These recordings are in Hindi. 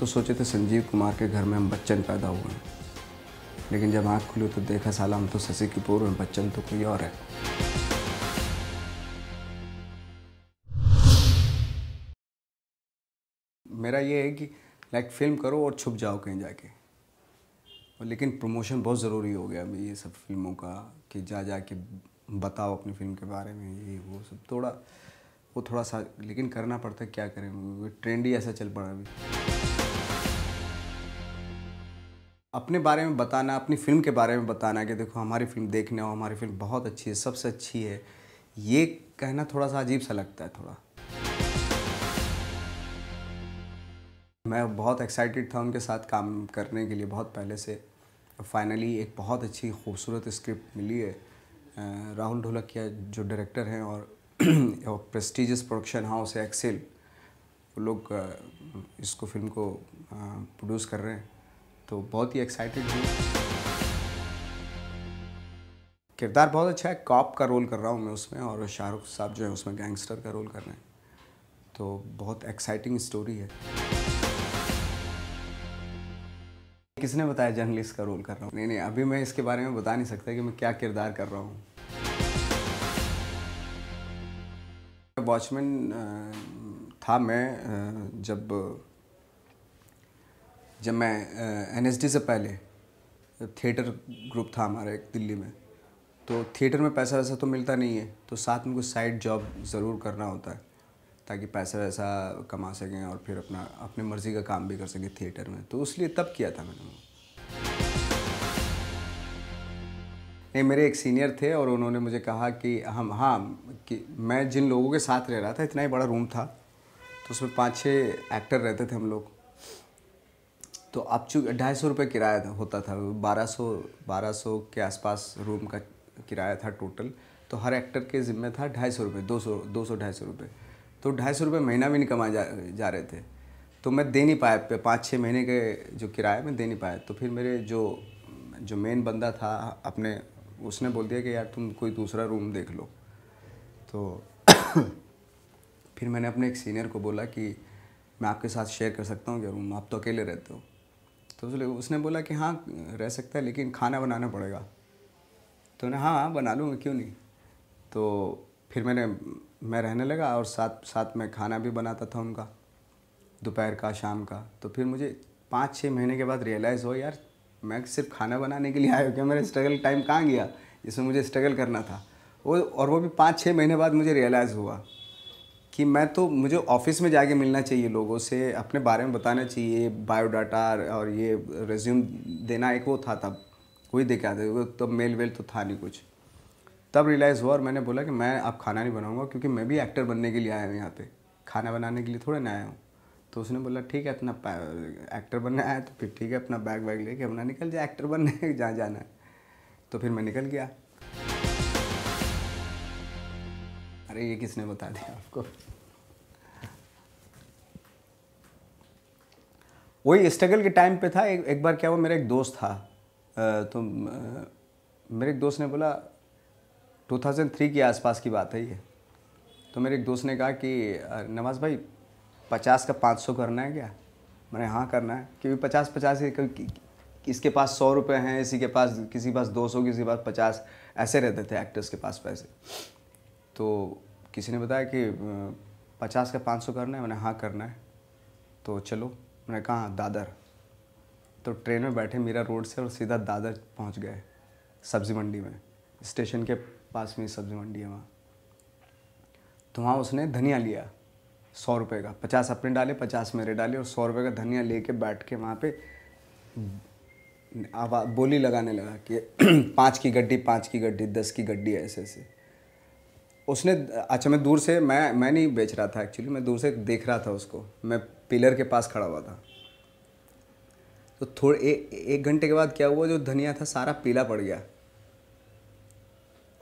तो सोचे थे संजीव कुमार के घर में हम बच्चन पैदा हुए हैं लेकिन जब आँख खुली तो देखा साला हम तो शशि कपूर हैं बच्चन तो कोई और है मेरा ये है कि लाइक फिल्म करो और छुप जाओ कहीं जाके और लेकिन प्रमोशन बहुत ज़रूरी हो गया अभी ये सब फिल्मों का कि जा जा के बताओ अपनी फिल्म के बारे में ये वो सब थोड़ा वो थोड़ा सा लेकिन करना पड़ता है क्या करें ट्रेंड ही ऐसा चल पड़ा अभी अपने बारे में बताना अपनी फ़िल्म के बारे में बताना कि देखो हमारी फ़िल्म देखने हो हमारी फ़िल्म बहुत अच्छी है सबसे अच्छी है ये कहना थोड़ा सा अजीब सा लगता है थोड़ा मैं बहुत एक्साइटेड था उनके साथ काम करने के लिए बहुत पहले से फाइनली एक बहुत अच्छी खूबसूरत स्क्रिप्ट मिली है राहुल ढोलकिया जो डायरेक्टर हैं और प्रेस्टिजियस प्रोडक्शन हाउस है एक्सेल वो लोग इसको फिल्म को प्रोड्यूस कर रहे हैं तो बहुत ही एक्साइटेड हूँ किरदार बहुत अच्छा है कॉप का रोल कर रहा हूँ मैं उसमें और शाहरुख साहब जो है उसमें गैंगस्टर का रोल कर रहे हैं तो बहुत एक्साइटिंग स्टोरी है किसने बताया जर्नलिस्ट का रोल कर रहा हूँ नहीं नहीं अभी मैं इसके बारे में बता नहीं सकता कि मैं क्या किरदार कर रहा हूँ वॉचमैन था मैं जब जब मैं एन से पहले थिएटर ग्रुप था हमारा एक दिल्ली में तो थिएटर में पैसा वैसा तो मिलता नहीं है तो साथ में कुछ साइड जॉब ज़रूर करना होता है ताकि पैसा वैसा कमा सकें और फिर अपना अपनी मर्ज़ी का काम भी कर सकें थिएटर में तो उसलिए तब किया था मैंने नहीं मेरे एक सीनियर थे और उन्होंने मुझे कहा कि हम हाँ कि मैं जिन लोगों के साथ रह रहा था इतना ही बड़ा रूम था तो उसमें पाँच छः एक्टर रहते थे हम लोग तो अब चूँकि ढाई सौ रुपये किराया होता था बारह सौ बारह सौ के आसपास रूम का किराया था टोटल तो हर एक्टर के ज़िम्मे था ढाई सौ रुपये दो सौ दो सौ ढाई सौ रुपये तो ढाई सौ रुपये महीना भी नहीं कमाए जा, जा रहे थे तो मैं दे नहीं पाया पाँच छः महीने के जो किराया मैं दे नहीं पाया तो फिर मेरे जो जो मेन बंदा था अपने उसने बोल दिया कि यार तुम कोई दूसरा रूम देख लो तो फिर मैंने अपने एक सीनियर को बोला कि मैं आपके साथ शेयर कर सकता हूँ क्या रूम आप तो अकेले रहते हो तो उसने बोला कि हाँ रह सकता है लेकिन खाना बनाना पड़ेगा तो उन्हें हाँ हाँ बना लूँगा क्यों नहीं तो फिर मैंने मैं रहने लगा और साथ साथ में खाना भी बनाता था उनका दोपहर का शाम का तो फिर मुझे पाँच छः महीने के बाद रियलाइज़ हो यार मैं सिर्फ खाना बनाने के लिए आया क्या मेरा स्ट्रगल टाइम कहाँ गया जिसमें मुझे स्ट्रगल करना था वो और वो भी पाँच छः महीने बाद मुझे रियलाइज़ हुआ कि मैं तो मुझे ऑफिस में जाके मिलना चाहिए लोगों से अपने बारे में बताना चाहिए बायोडाटा और ये रेज्यूम देना एक वो था तब कोई दे था तब मेल वेल तो था नहीं कुछ तब रियलाइज़ हुआ और मैंने बोला कि मैं अब खाना नहीं बनाऊँगा क्योंकि मैं भी एक्टर बनने के लिए आया हूँ यहाँ पर खाना बनाने के लिए थोड़ा ना आया हूँ तो उसने बोला ठीक है अपना एक्टर बनने आया तो फिर ठीक है अपना बैग वैग लेके अपना निकल जाए एक्टर बनने जहाँ जाना है तो फिर मैं निकल गया अरे ये किसने बता दिया आपको वही स्ट्रगल के टाइम पे था एक एक बार क्या हुआ मेरा एक दोस्त था तो मेरे एक दोस्त ने बोला 2003 के आसपास की बात है ये तो मेरे एक दोस्त ने कहा कि नवाज भाई पचास का पाँच सौ करना है क्या मैंने हाँ करना है क्योंकि पचास पचास इसके पास सौ रुपये हैं इसी के पास किसी के पास दो सौ किसी के पास पचास ऐसे रहते थे एक्टर्स के पास पैसे तो किसी ने बताया कि पचास का पाँच सौ करना है मैंने हाँ करना है तो चलो मैंने कहा हाँ, दादर तो ट्रेन में बैठे मीरा रोड से और सीधा दादर पहुंच गए सब्ज़ी मंडी में स्टेशन के पास में सब्ज़ी मंडी है वहाँ तो वहाँ उसने धनिया लिया सौ रुपये का पचास अपने डाले पचास मेरे डाले और सौ रुपये का धनिया लेके बैठ के वहाँ पे आवाज बोली लगाने लगा कि पाँच की गड्डी पाँच की गड्डी दस की गड्डी ऐसे ऐसे उसने अच्छा मैं दूर से मैं मैं नहीं बेच रहा था एक्चुअली मैं दूर से देख रहा था उसको मैं पिलर के पास खड़ा हुआ था तो थोड़े ए, एक घंटे के बाद क्या हुआ जो धनिया था सारा पीला पड़ गया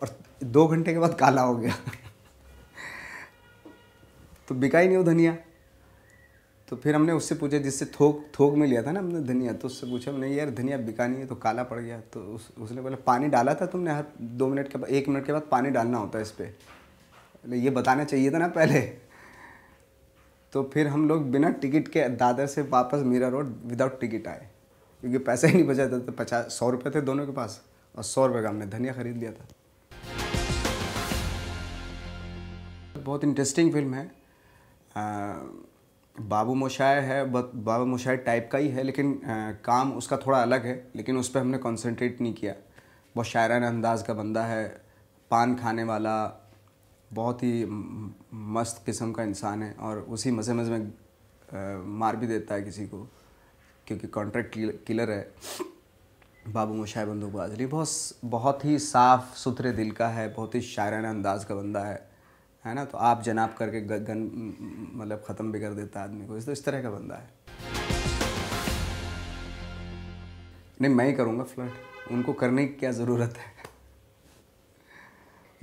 और दो घंटे के बाद काला हो गया तो बिका ही नहीं वो धनिया तो फिर हमने उससे पूछा जिससे थोक थोक में लिया था ना हमने धनिया तो उससे पूछा हमने यार धनिया बिका नहीं है तो काला पड़ गया तो उस उसने बोला पानी डाला था तुमने हर दो मिनट के बाद एक मिनट के बाद पानी डालना होता है इस पर ये बताना चाहिए था ना पहले तो फिर हम लोग बिना टिकट के दादर से वापस मीरा रोड विदाउट टिकट आए क्योंकि पैसे ही नहीं बचा था तो पचास सौ रुपये थे दोनों के पास और सौ रुपये का हमने धनिया ख़रीद लिया था बहुत इंटरेस्टिंग फिल्म है बाबू मोशाय है बाबू मोशाय टाइप का ही है लेकिन आ, काम उसका थोड़ा अलग है लेकिन उस पर हमने कॉन्सेंट्रेट नहीं किया बहुत शायराना अंदाज का बंदा है पान खाने वाला बहुत ही मस्त किस्म का इंसान है और उसी मज़े मज़े में मार भी देता है किसी को क्योंकि कॉन्ट्रैक्ट किलर है बाबू मुशाह बंदूक बाजरी बहुत बहुत ही साफ़ सुथरे दिल का है बहुत ही शायराना अंदाज का बंदा है है ना तो आप जनाब करके गन मतलब ख़त्म भी कर देता है आदमी को इस तो इस तरह का बंदा है नहीं मैं ही करूँगा फ्लर्ट उनको करने की क्या ज़रूरत है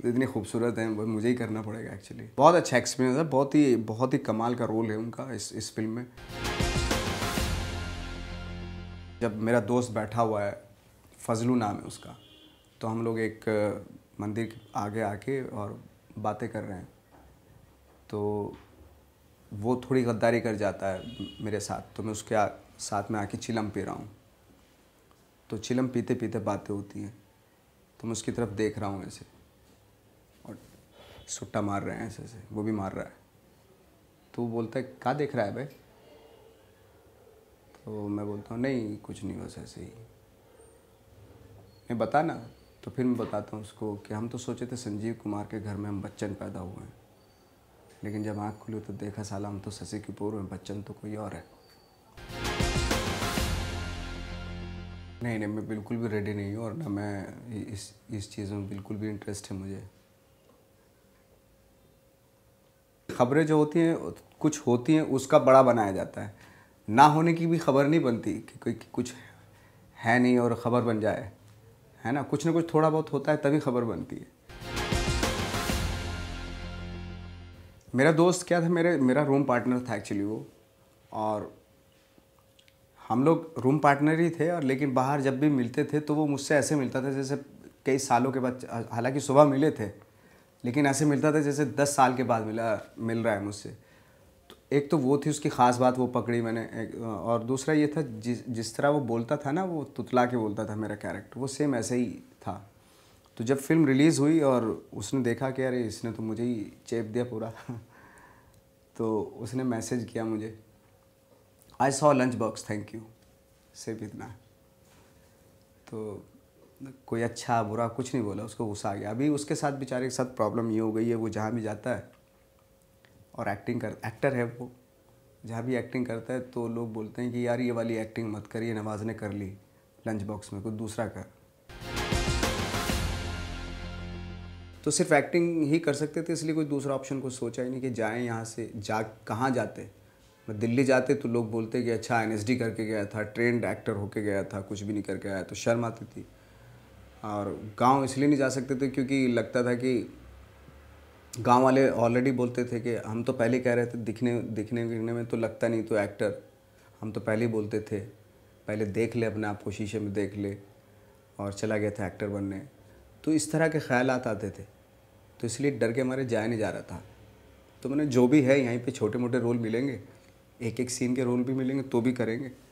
इतनी खूबसूरत हैं वो मुझे ही करना पड़ेगा एक्चुअली बहुत अच्छा एक्सपीरियंस है बहुत ही बहुत ही कमाल का रोल है उनका इस इस फिल्म में जब मेरा दोस्त बैठा हुआ है फजलू नाम है उसका तो हम लोग एक मंदिर आगे आके और बातें कर रहे हैं तो वो थोड़ी गद्दारी कर जाता है मेरे साथ तो मैं उसके आ, साथ में आके चिलम पी रहा हूँ तो चिलम पीते पीते बातें होती हैं तो मैं उसकी तरफ देख रहा हूँ ऐसे सुट्टा मार रहे हैं ऐसे ऐसे वो भी मार रहा है तो वो बोलता है क्या देख रहा है भाई तो मैं बोलता हूँ नहीं कुछ नहीं बस ऐसे ही नहीं बता ना तो फिर मैं बताता हूँ उसको कि हम तो सोचे थे संजीव कुमार के घर में हम बच्चन पैदा हुए हैं लेकिन जब आँख खुली तो देखा साला हम तो शशि कपूर हैं बच्चन तो कोई और है नहीं नहीं मैं बिल्कुल भी रेडी नहीं हूँ और ना मैं इस इस चीज़ में बिल्कुल भी इंटरेस्ट है मुझे खबरें जो होती हैं कुछ होती हैं उसका बड़ा बनाया जाता है ना होने की भी खबर नहीं बनती कि कोई कुछ है नहीं और ख़बर बन जाए है ना कुछ ना कुछ थोड़ा बहुत होता है तभी खबर बनती है मेरा दोस्त क्या था मेरे मेरा रूम पार्टनर था एक्चुअली वो और हम लोग रूम पार्टनर ही थे और लेकिन बाहर जब भी मिलते थे तो वो मुझसे ऐसे मिलता था जैसे कई सालों के बाद हालांकि सुबह मिले थे लेकिन ऐसे मिलता था जैसे दस साल के बाद मिला मिल रहा है मुझसे तो एक तो वो थी उसकी ख़ास बात वो पकड़ी मैंने और दूसरा ये था जिस जिस तरह वो बोलता था ना वो तुतला के बोलता था मेरा कैरेक्टर वो सेम ऐसे ही था तो जब फिल्म रिलीज़ हुई और उसने देखा कि अरे इसने तो मुझे ही चेप दिया पूरा तो उसने मैसेज किया मुझे I saw lunch box thank you सिर्फ इतना तो कोई अच्छा बुरा कुछ नहीं बोला उसको गुस्सा आ गया अभी उसके साथ बेचारे के साथ प्रॉब्लम ये हो गई है वो जहाँ भी जाता है और एक्टिंग कर एक्टर है वो जहाँ भी एक्टिंग करता है तो लोग बोलते हैं कि यार ये वाली एक्टिंग मत करिए नवाज ने कर ली लंच बॉक्स में कुछ दूसरा कर तो सिर्फ एक्टिंग ही कर सकते थे इसलिए कोई दूसरा ऑप्शन कुछ सोचा ही नहीं कि जाएं यहाँ से जा कहाँ जाते मैं दिल्ली जाते तो लोग बोलते कि अच्छा एन करके गया था ट्रेंड एक्टर होके गया था कुछ भी नहीं करके आया तो शर्म आती थी और गांव इसलिए नहीं जा सकते थे क्योंकि लगता था कि गांव वाले ऑलरेडी बोलते थे कि हम तो पहले कह रहे थे दिखने दिखने विखने में तो लगता नहीं तो एक्टर हम तो पहले ही बोलते थे पहले देख ले अपने आप को शीशे में देख ले और चला गया था एक्टर बनने तो इस तरह के ख्याल आते थे तो इसलिए डर के मारे जाया नहीं जा रहा था तो मैंने जो भी है यहीं पे छोटे मोटे रोल मिलेंगे एक एक सीन के रोल भी मिलेंगे तो भी करेंगे